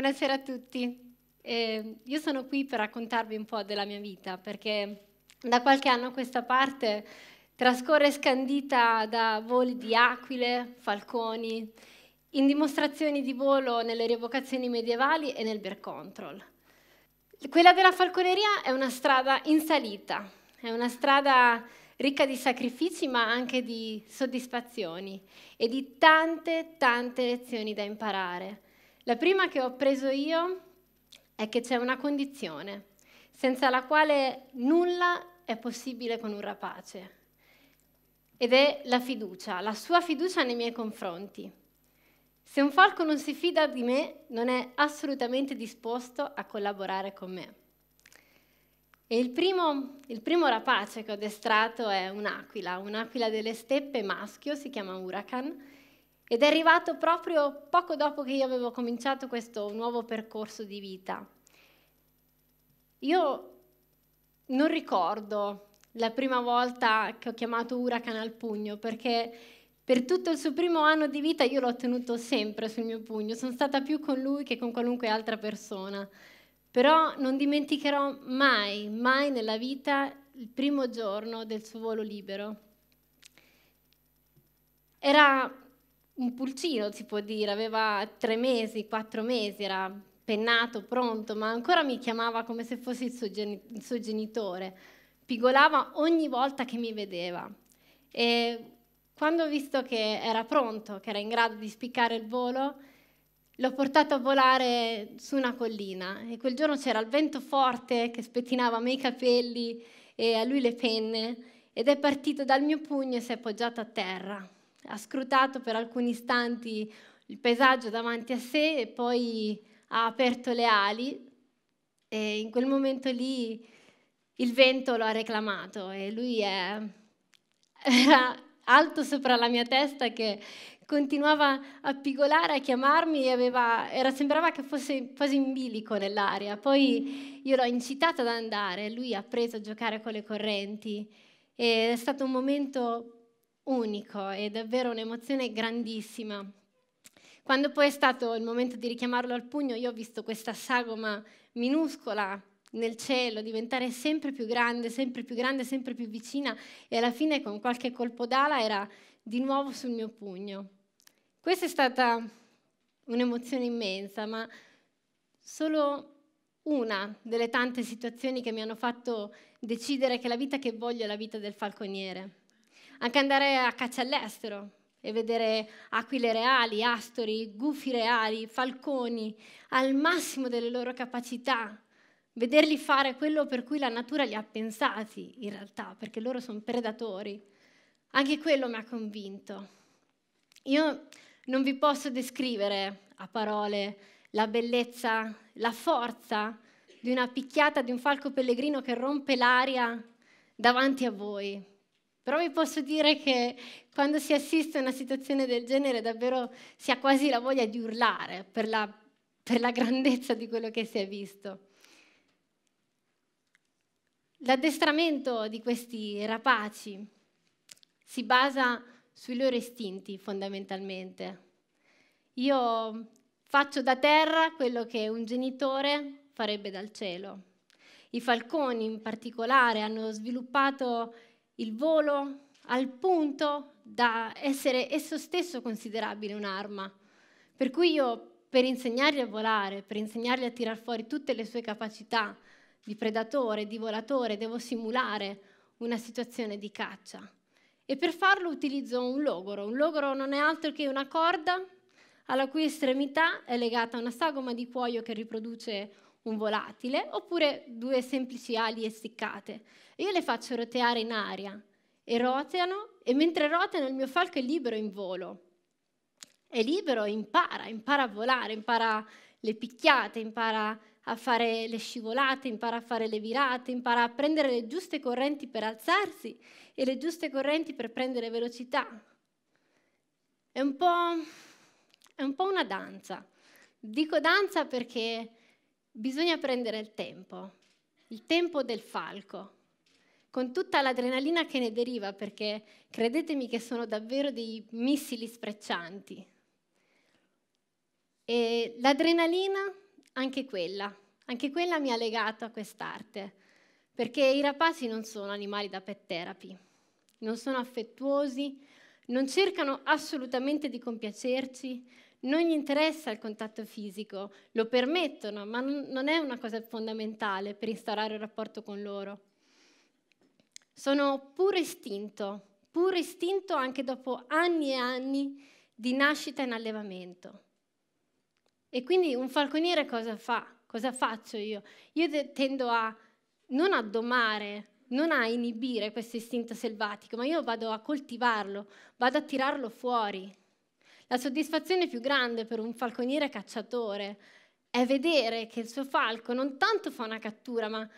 Buonasera a tutti. Eh, io sono qui per raccontarvi un po' della mia vita perché da qualche anno a questa parte trascorre scandita da voli di aquile, falconi, in dimostrazioni di volo nelle rievocazioni medievali e nel beer control. Quella della falconeria è una strada in salita, è una strada ricca di sacrifici ma anche di soddisfazioni e di tante, tante lezioni da imparare. La prima che ho preso io è che c'è una condizione senza la quale nulla è possibile con un rapace ed è la fiducia, la sua fiducia nei miei confronti. Se un falco non si fida di me, non è assolutamente disposto a collaborare con me. E il primo, il primo rapace che ho addestrato è un'aquila, un'aquila delle steppe maschio, si chiama Huracan, ed è arrivato proprio poco dopo che io avevo cominciato questo nuovo percorso di vita. Io non ricordo la prima volta che ho chiamato Huracan al pugno perché per tutto il suo primo anno di vita io l'ho tenuto sempre sul mio pugno, sono stata più con lui che con qualunque altra persona. Però non dimenticherò mai, mai nella vita il primo giorno del suo volo libero. Era un pulcino, si può dire, aveva tre mesi, quattro mesi, era pennato, pronto, ma ancora mi chiamava come se fossi il suo, geni- il suo genitore. Pigolava ogni volta che mi vedeva. E quando ho visto che era pronto, che era in grado di spiccare il volo, l'ho portato a volare su una collina e quel giorno c'era il vento forte che spettinava a me i capelli e a lui le penne ed è partito dal mio pugno e si è appoggiato a terra ha scrutato per alcuni istanti il paesaggio davanti a sé e poi ha aperto le ali e in quel momento lì il vento lo ha reclamato e lui è, era alto sopra la mia testa che continuava a pigolare, a chiamarmi e aveva, era, sembrava che fosse quasi in bilico nell'aria. Poi io l'ho incitato ad andare, lui ha preso a giocare con le correnti. è stato un momento unico, è davvero un'emozione grandissima. Quando poi è stato il momento di richiamarlo al pugno, io ho visto questa sagoma minuscola nel cielo, diventare sempre più grande, sempre più grande, sempre più vicina e alla fine con qualche colpo d'ala era di nuovo sul mio pugno. Questa è stata un'emozione immensa, ma solo una delle tante situazioni che mi hanno fatto decidere che la vita che voglio è la vita del falconiere anche andare a caccia all'estero e vedere aquile reali, astori, gufi reali, falconi, al massimo delle loro capacità, vederli fare quello per cui la natura li ha pensati in realtà, perché loro sono predatori. Anche quello mi ha convinto. Io non vi posso descrivere a parole la bellezza, la forza di una picchiata di un falco pellegrino che rompe l'aria davanti a voi. Però vi posso dire che quando si assiste a una situazione del genere davvero si ha quasi la voglia di urlare per la, per la grandezza di quello che si è visto. L'addestramento di questi rapaci si basa sui loro istinti fondamentalmente. Io faccio da terra quello che un genitore farebbe dal cielo. I falconi in particolare hanno sviluppato il volo al punto da essere esso stesso considerabile un'arma. Per cui io, per insegnargli a volare, per insegnargli a tirar fuori tutte le sue capacità di predatore, di volatore, devo simulare una situazione di caccia. E per farlo utilizzo un logoro. Un logoro non è altro che una corda alla cui estremità è legata una sagoma di cuoio che riproduce un volatile, oppure due semplici ali essiccate. io le faccio roteare in aria e roteano e mentre roteano il mio falco è libero in volo. È libero e impara, impara a volare, impara le picchiate, impara a fare le scivolate, impara a fare le virate, impara a prendere le giuste correnti per alzarsi e le giuste correnti per prendere velocità. È un po', è un po una danza. Dico danza perché Bisogna prendere il tempo, il tempo del falco, con tutta l'adrenalina che ne deriva, perché credetemi che sono davvero dei missili sprezzanti. E l'adrenalina, anche quella, anche quella mi ha legato a quest'arte, perché i rapaci non sono animali da pet therapy, non sono affettuosi, non cercano assolutamente di compiacerci, non gli interessa il contatto fisico, lo permettono, ma non è una cosa fondamentale per instaurare un rapporto con loro. Sono puro istinto, puro istinto anche dopo anni e anni di nascita in allevamento. E quindi un falconiere cosa fa? Cosa faccio io? Io tendo a non a domare, non a inibire questo istinto selvatico, ma io vado a coltivarlo, vado a tirarlo fuori, la soddisfazione più grande per un falconiere cacciatore è vedere che il suo falco non tanto fa una cattura, ma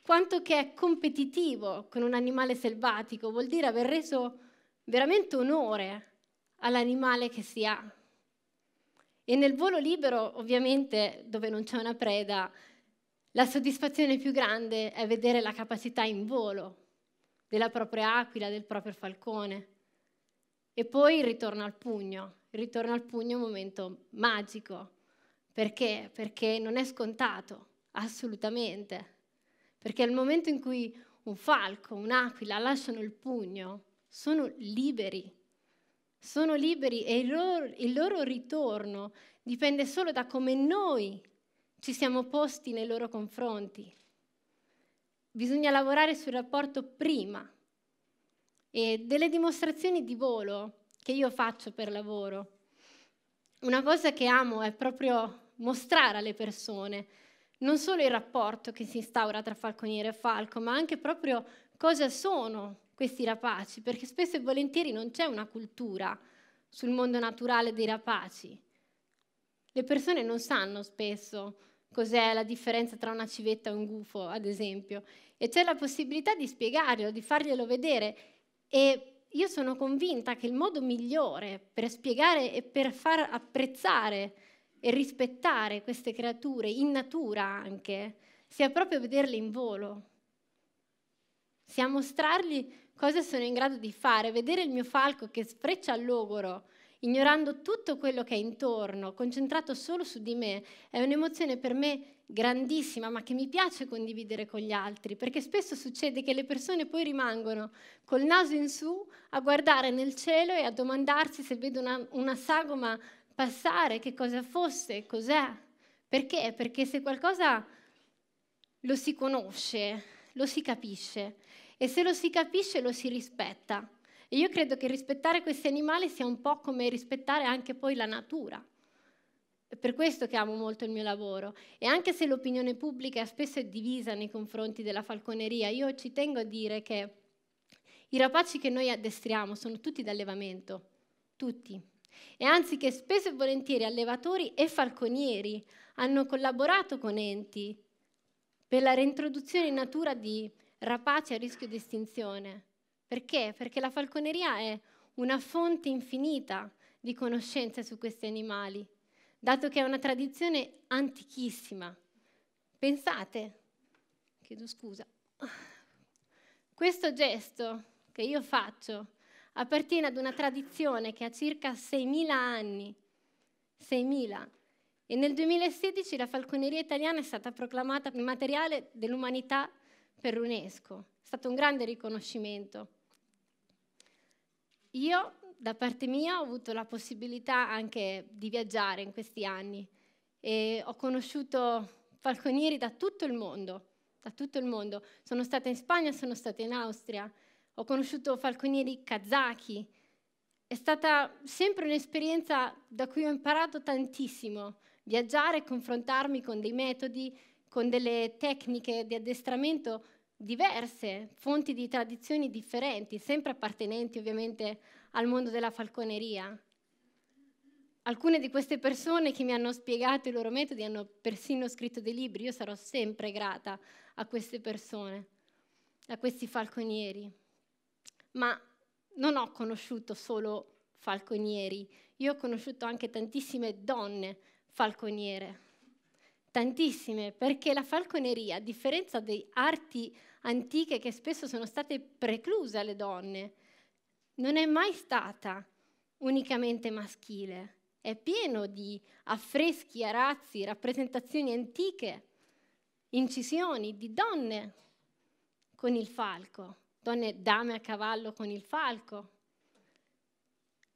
quanto che è competitivo con un animale selvatico, vuol dire aver reso veramente onore all'animale che si ha. E nel volo libero, ovviamente, dove non c'è una preda, la soddisfazione più grande è vedere la capacità in volo della propria aquila, del proprio falcone. E poi il ritorno al pugno, il ritorno al pugno è un momento magico, perché? Perché non è scontato, assolutamente, perché il momento in cui un falco, un'aquila lasciano il pugno, sono liberi, sono liberi e il loro, il loro ritorno dipende solo da come noi ci siamo posti nei loro confronti. Bisogna lavorare sul rapporto prima e delle dimostrazioni di volo che io faccio per lavoro. Una cosa che amo è proprio mostrare alle persone non solo il rapporto che si instaura tra falconiere e falco, ma anche proprio cosa sono questi rapaci, perché spesso e volentieri non c'è una cultura sul mondo naturale dei rapaci. Le persone non sanno spesso cos'è la differenza tra una civetta e un gufo, ad esempio, e c'è la possibilità di spiegarlo, di farglielo vedere e io sono convinta che il modo migliore per spiegare e per far apprezzare e rispettare queste creature in natura anche sia proprio vederle in volo, sia mostrargli cosa sono in grado di fare, vedere il mio falco che sfreccia al logoro, ignorando tutto quello che è intorno, concentrato solo su di me, è un'emozione per me grandissima, ma che mi piace condividere con gli altri, perché spesso succede che le persone poi rimangono col naso in su a guardare nel cielo e a domandarsi se vedono una, sagoma passare, che cosa fosse, cos'è. Perché? Perché se qualcosa lo si conosce, lo si capisce e se lo si capisce lo si rispetta. E io credo che rispettare questi animali sia un po' come rispettare anche poi la natura è per questo che amo molto il mio lavoro e anche se l'opinione pubblica è spesso è divisa nei confronti della falconeria, io ci tengo a dire che i rapaci che noi addestriamo sono tutti d'allevamento, tutti. E anzi che spesso e volentieri allevatori e falconieri hanno collaborato con enti per la reintroduzione in natura di rapaci a rischio di estinzione. Perché? Perché la falconeria è una fonte infinita di conoscenze su questi animali dato che è una tradizione antichissima. Pensate, chiedo scusa, questo gesto che io faccio appartiene ad una tradizione che ha circa 6.000 anni, 6.000, e nel 2016 la falconeria italiana è stata proclamata materiale dell'umanità per l'UNESCO. È stato un grande riconoscimento. Io da parte mia ho avuto la possibilità anche di viaggiare in questi anni e ho conosciuto falconieri da tutto il mondo, da tutto il mondo. Sono stata in Spagna, sono stata in Austria, ho conosciuto falconieri kazaki. È stata sempre un'esperienza da cui ho imparato tantissimo, viaggiare e confrontarmi con dei metodi, con delle tecniche di addestramento diverse, fonti di tradizioni differenti, sempre appartenenti ovviamente al mondo della falconeria. Alcune di queste persone che mi hanno spiegato i loro metodi hanno persino scritto dei libri, io sarò sempre grata a queste persone, a questi falconieri. Ma non ho conosciuto solo falconieri, io ho conosciuto anche tantissime donne falconiere tantissime, perché la falconeria, a differenza di arti antiche che spesso sono state precluse alle donne, non è mai stata unicamente maschile. È pieno di affreschi, arazzi, rappresentazioni antiche, incisioni di donne con il falco, donne dame a cavallo con il falco.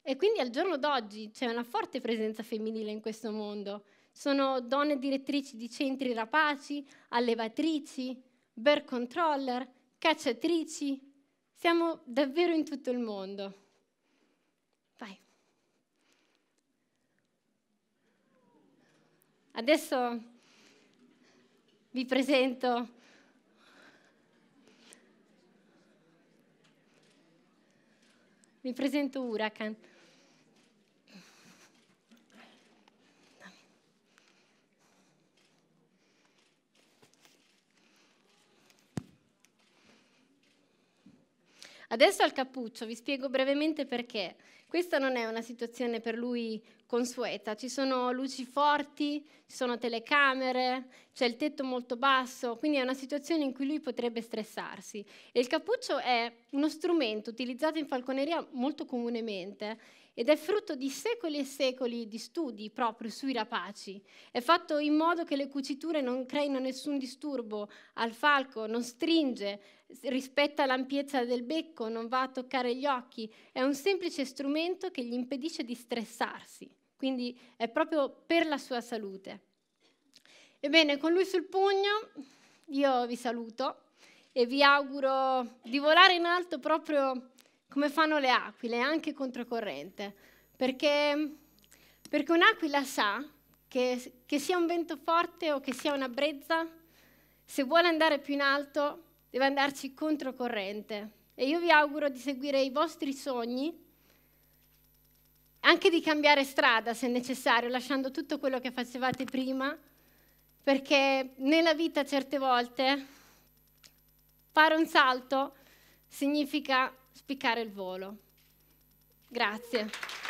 E quindi al giorno d'oggi c'è una forte presenza femminile in questo mondo sono donne direttrici di centri rapaci, allevatrici, bear controller, cacciatrici. Siamo davvero in tutto il mondo. Vai. Adesso vi presento vi presento Huracan. Adesso al cappuccio, vi spiego brevemente perché. Questa non è una situazione per lui consueta, ci sono luci forti, ci sono telecamere, c'è il tetto molto basso, quindi è una situazione in cui lui potrebbe stressarsi. E il cappuccio è uno strumento utilizzato in falconeria molto comunemente ed è frutto di secoli e secoli di studi proprio sui rapaci. È fatto in modo che le cuciture non creino nessun disturbo al falco, non stringe, rispetta l'ampiezza del becco, non va a toccare gli occhi. È un semplice strumento che gli impedisce di stressarsi, quindi è proprio per la sua salute. Ebbene, con lui sul pugno io vi saluto e vi auguro di volare in alto proprio come fanno le aquile, anche controcorrente, perché, perché un'aquila sa che, che sia un vento forte o che sia una brezza, se vuole andare più in alto deve andarci controcorrente. E io vi auguro di seguire i vostri sogni, anche di cambiare strada se necessario, lasciando tutto quello che facevate prima, perché nella vita certe volte fare un salto significa spiccare il volo. Grazie.